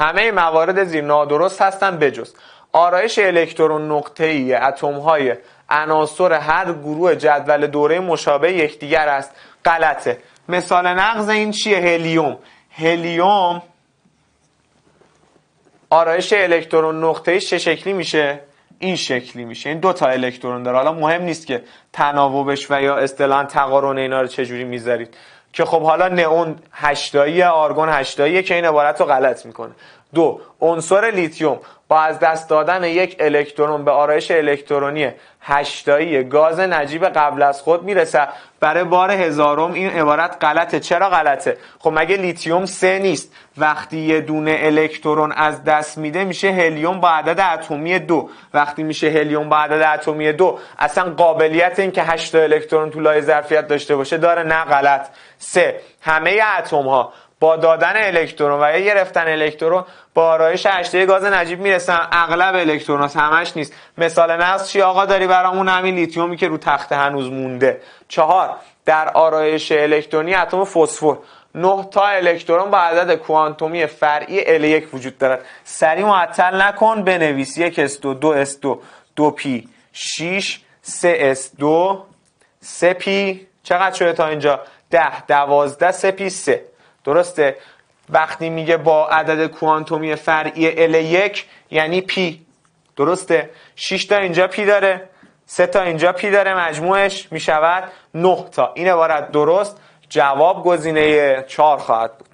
همه موارد زیر نادرست هستن بجز آرایش الکترون نقطه ای اتم های عناصر هر گروه جدول دوره مشابه یکدیگر است غلطه مثال نقض این چیه هلیوم هلیوم آرایش الکترون ای چه شکلی میشه این شکلی میشه این دو تا الکترون داره حالا مهم نیست که تناوبش و یا اصطلاحا تقارن اینا رو چجوری میذارید که خب حالا نئون هشتایی آرگون هشتاییه که این عبارت رو غلط میکنه دو عنصر لیتیوم با از دست دادن یک الکترون به آرایش الکترونی هشتایی گاز نجیب قبل از خود میرسه برای بار هزارم این عبارت غلطه چرا غلطه خب مگه لیتیوم سه نیست وقتی یه دونه الکترون از دست میده میشه هلیوم با عدد اتمی دو وقتی میشه هلیوم با عدد اتمی دو اصلا قابلیت این که هشتا الکترون تو لای ظرفیت داشته باشه داره نه غلط سه همه اتم ها با دادن الکترون و یا گرفتن الکترون با آرایش هشته گاز نجیب میرسن اغلب الکترون همش نیست مثال نقص چی آقا داری برامون همین لیتیومی که رو تخته هنوز مونده چهار در آرایش الکترونی اتم فسفر 9 تا الکترون با عدد کوانتومی فرعی ال 1 وجود دارد سریع معطل نکن بنویس 1 S2 2 S2 2P 6 3 S2 3P چقدر شده تا اینجا 10 12 3P 3 درسته وقتی میگه با عدد کوانتومی فرعی ال 1 یعنی پی درسته 6 تا اینجا پی داره سه تا اینجا پی داره مجموعش میشود 9 تا این عبارت درست جواب گزینه 4 خواهد بود